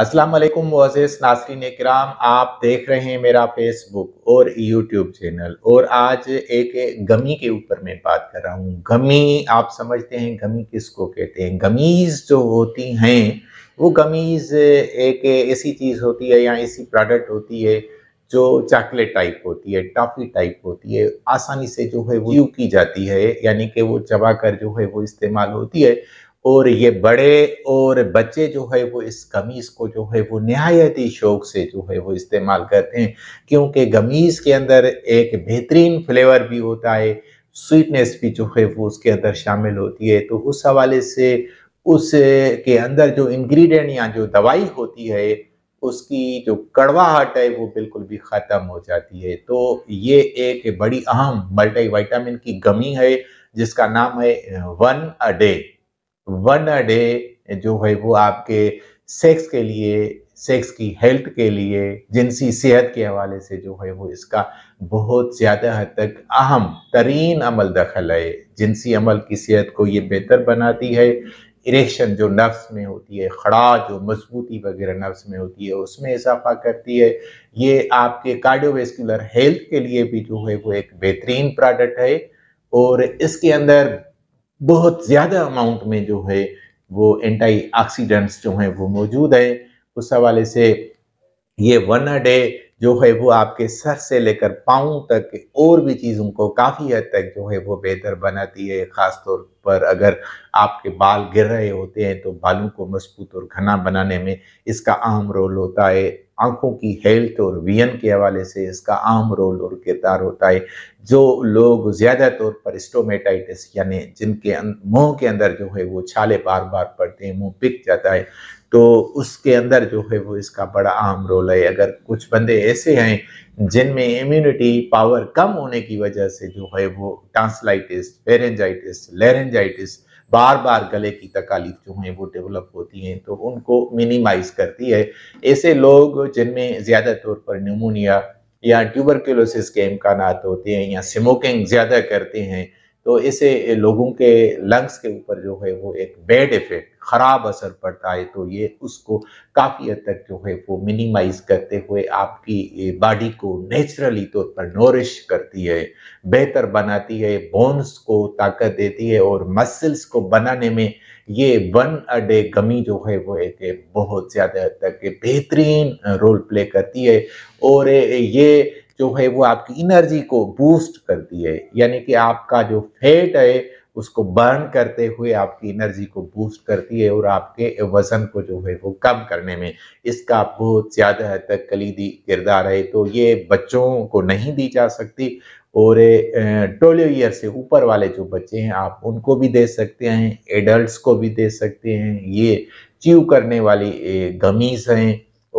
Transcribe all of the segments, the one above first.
अस्सलाम वालेकुम मोजिस नासरीन कराम आप देख रहे हैं मेरा फेसबुक और यूट्यूब चैनल और आज एक गमी के ऊपर मैं बात कर रहा हूँ गमी आप समझते हैं गमी किसको कहते हैं गमीज़ जो होती हैं वो गमीज़ एक ऐसी चीज़ होती है या ऐसी प्रोडक्ट होती है जो चॉकलेट टाइप होती है टॉफ़ी टाइप होती है आसानी से जो है वो यू की जाती है यानी कि वो चबा कर जो है वो इस्तेमाल होती है और ये बड़े और बच्चे जो है वो इस कमीज़ को जो है वो नहायत ही शौक़ से जो है वो इस्तेमाल करते हैं क्योंकि गमीज़ के अंदर एक बेहतरीन फ्लेवर भी होता है स्वीटनेस भी जो है वो उसके अंदर शामिल होती है तो उस हवाले से उस के अंदर जो इंग्रेडिएंट या जो दवाई होती है उसकी जो कड़वाहट है वो बिल्कुल भी ख़त्म हो जाती है तो ये एक बड़ी अहम मल्टी वाइटामिन की गमी है जिसका नाम है one a day one a day जो है वो आपके सेक्स के लिए सेक्स की हेल्थ के लिए जिनसी सेहत के हवाले से जो है वो इसका बहुत ज़्यादा हद तक अहम तरीन अमल दखल है जिनसी अमल की सेहत को ये बेहतर बनाती है इरेक्शन जो नफ्स में होती है खड़ा जो मजबूती वगैरह नफ्स में होती है उसमें इजाफा करती है ये आपके कार्डियोवेस्कुलर हेल्थ के लिए भी जो है वो एक बेहतरीन प्रोडक्ट है और इसके अंदर बहुत ज़्यादा अमाउंट में जो है वो एंटी ऑक्सीडेंट्स जो हैं वो मौजूद हैं उस हवाले से ये वन अ डे जो है वो आपके सर से लेकर पाँव तक और भी चीज़ों को काफ़ी हद तक जो है वो बेहतर बनाती है ख़ास तौर पर अगर आपके बाल गिर रहे होते हैं तो बालों को मजबूत और घना बनाने में इसका अहम रोल होता है आँखों की हेल्थ और वियन के हवाले से इसका आम रोल और किरदार होता है जो लोग ज़्यादा तौर पर स्टोमेटाइटिस यानी जिनके अं-, मुँह के अंदर जो है वो छाले बार बार पड़ते हैं मुँह पिक जाता है तो उसके अंदर जो है वो इसका बड़ा आम रोल है अगर कुछ बंदे ऐसे हैं जिनमें इम्यूनिटी पावर कम होने की वजह से जो है वो टांसलाइटिस पेरेंजाइटिस लेरेंजाइटिस बार बार गले की तकालीफ जो हैं वो डेवलप होती हैं तो उनको मिनिमाइज करती है ऐसे लोग जिनमें ज़्यादा तौर पर न्यूमोनिया या ट्यूबरकुलोसिस के इम्कान होते हैं या स्मोकिंग ज़्यादा करते हैं तो इसे लोगों के लंग्स के ऊपर जो है वो एक बैड इफेक्ट ख़राब असर पड़ता है तो ये उसको काफ़ी हद तक जो है वो मिनिमाइज करते हुए आपकी बॉडी को नेचुरली तौर पर नोरिश करती है बेहतर बनाती है बोन्स को ताकत देती है और मसल्स को बनाने में ये वन अडे गमी जो है वो एक बहुत ज़्यादा हद तक बेहतरीन रोल प्ले करती है और ये जो है वो आपकी एनर्जी को बूस्ट करती है यानी कि आपका जो फैट है उसको बर्न करते हुए आपकी एनर्जी को बूस्ट करती है और आपके वजन को जो है वो कम करने में इसका बहुत ज़्यादा हद तक कलीदी किरदार है तो ये बच्चों को नहीं दी जा सकती और ट्वेल्व ईयर से ऊपर वाले जो बच्चे हैं आप उनको भी दे सकते हैं एडल्ट्स को भी दे सकते हैं ये च्यू करने वाली गमीज़ हैं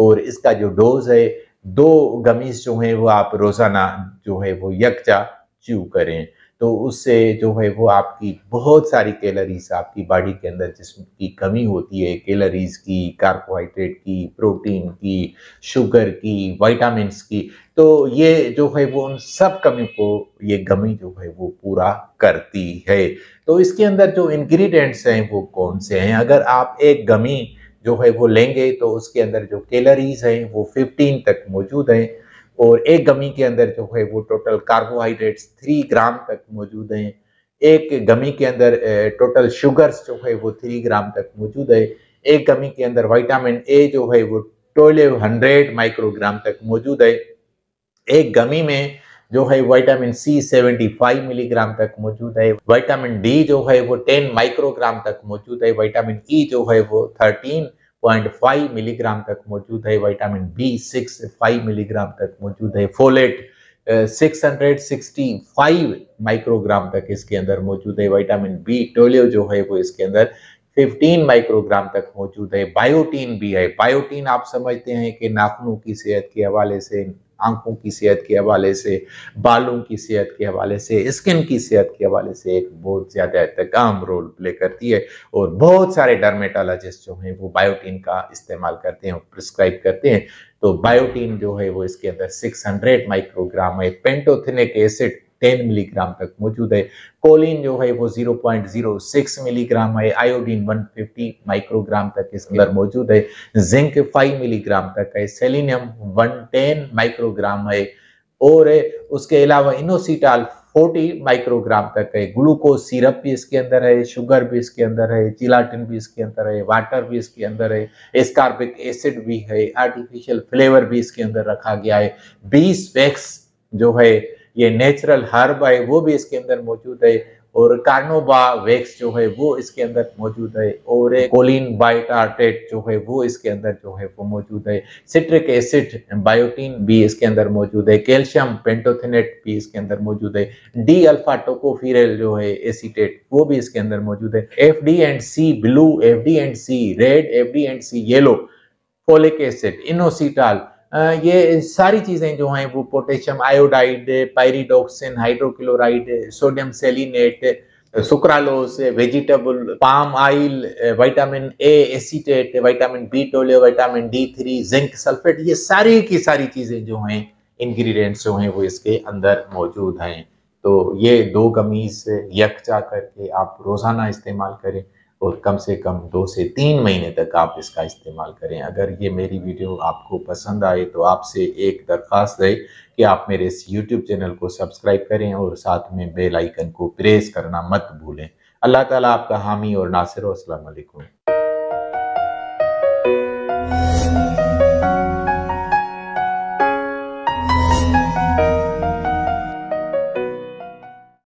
और इसका जो डोज है दो गमीज जो है वो आप रोज़ाना जो है वो यकजा च्यू करें तो उससे जो है वो आपकी बहुत सारी कैलरीज आपकी बॉडी के अंदर जिसम की कमी होती है कैलरीज की कार्बोहाइड्रेट की प्रोटीन की शुगर की वाइटामिन की तो ये जो है वो उन सब कमी को ये गमी जो है वो पूरा करती है तो इसके अंदर जो इंग्रेडिएंट्स हैं वो कौन से हैं अगर आप एक गमी जो है वो लेंगे तो उसके अंदर जो कैलरीज हैं वो 15 तक मौजूद हैं और एक गमी के अंदर जो है वो टोटल कार्बोहाइड्रेट्स थ्री ग्राम तक मौजूद हैं एक गमी के अंदर टोटल शुगर्स जो है वो थ्री ग्राम तक मौजूद है एक गमी के अंदर विटामिन ए जो है वो ट्वेल्व हंड्रेड माइक्रोग्राम तक मौजूद है एक गमी में जो है विटामिन सी 75 मिलीग्राम तक मौजूद है विटामिन डी जो है वो 10 माइक्रोग्राम तक मौजूद है विटामिन ई e जो है वो 13.5 मिलीग्राम तक मौजूद है विटामिन बी 6 5 मिलीग्राम तक मौजूद है फोलेट 665 माइक्रोग्राम तक इसके अंदर मौजूद है विटामिन बी टोलियो जो है वो इसके अंदर 15 माइक्रोग्राम तक मौजूद है बायोटीन भी है बायोटीन आप समझते हैं कि नाखनों की सेहत के हवाले से आंखों की सेहत के हवाले से बालों की सेहत के हवाले से स्किन की सेहत के हवाले से एक बहुत ज़्यादा एहतकाम रोल प्ले करती है और बहुत सारे डर्मेटोलॉजिस्ट जो हैं वो बायोटीन का इस्तेमाल करते हैं प्रिस्क्राइब करते हैं तो बायोटीन जो है वो इसके अंदर 600 माइक्रोग्राम है पेंटोथिनिक एसिड 10 मिलीग्राम तक मौजूद है कोलिन जो है वो 0.06 मिलीग्राम है आयोडीन 150 माइक्रोग्राम तक इसके अंदर मौजूद है जिंक 5 मिलीग्राम तक है सेलिनियम 110 माइक्रोग्राम है और उसके अलावा इनोसिटाल 40 माइक्रोग्राम तक है ग्लूकोज सिरप भी इसके अंदर है शुगर भी इसके अंदर है चिलाटिन भी इसके अंदर है वाटर भी इसके अंदर है एस्कार्बिक एसिड भी है आर्टिफिशियल फ्लेवर भी इसके अंदर रखा गया है बीस वैक्स जो है ये नेचुरल हर्ब है वो भी इसके अंदर मौजूद है और कार्नोबा वेक्स जो है वो इसके अंदर मौजूद है और कोलिन बायोटार्टेट जो है वो इसके अंदर जो है वो मौजूद है सिट्रिक एसिड बायोटीन भी इसके अंदर मौजूद है कैल्शियम पेंटोथेनेट भी इसके अंदर मौजूद है डी अल्फा टोकोफिरल जो है एसीटेट वो भी इसके अंदर मौजूद है F D and C blue F D and C red F D and C yellow folic acid inositol ये सारी चीज़ें जो हैं वो potassium iodide pyridoxine hydrochloride sodium selenate sucralose vegetable palm oil vitamin A acetate vitamin B टोलियो vitamin D three zinc sulphate ये सारी की सारी चीज़ें जो हैं इंग्रेडिएंट्स जो हैं वो इसके अंदर मौजूद हैं तो ये दो कमीज जा करके आप रोज़ाना इस्तेमाल करें और कम से कम दो से तीन महीने तक आप इसका इस्तेमाल करें अगर ये मेरी वीडियो आपको पसंद आए तो आपसे एक दरख्वास्त है कि आप मेरे इस यूट्यूब चैनल को सब्सक्राइब करें और साथ में बेल आइकन को प्रेस करना मत भूलें अल्लाह ताला आपका हामी और नासिर असलकुम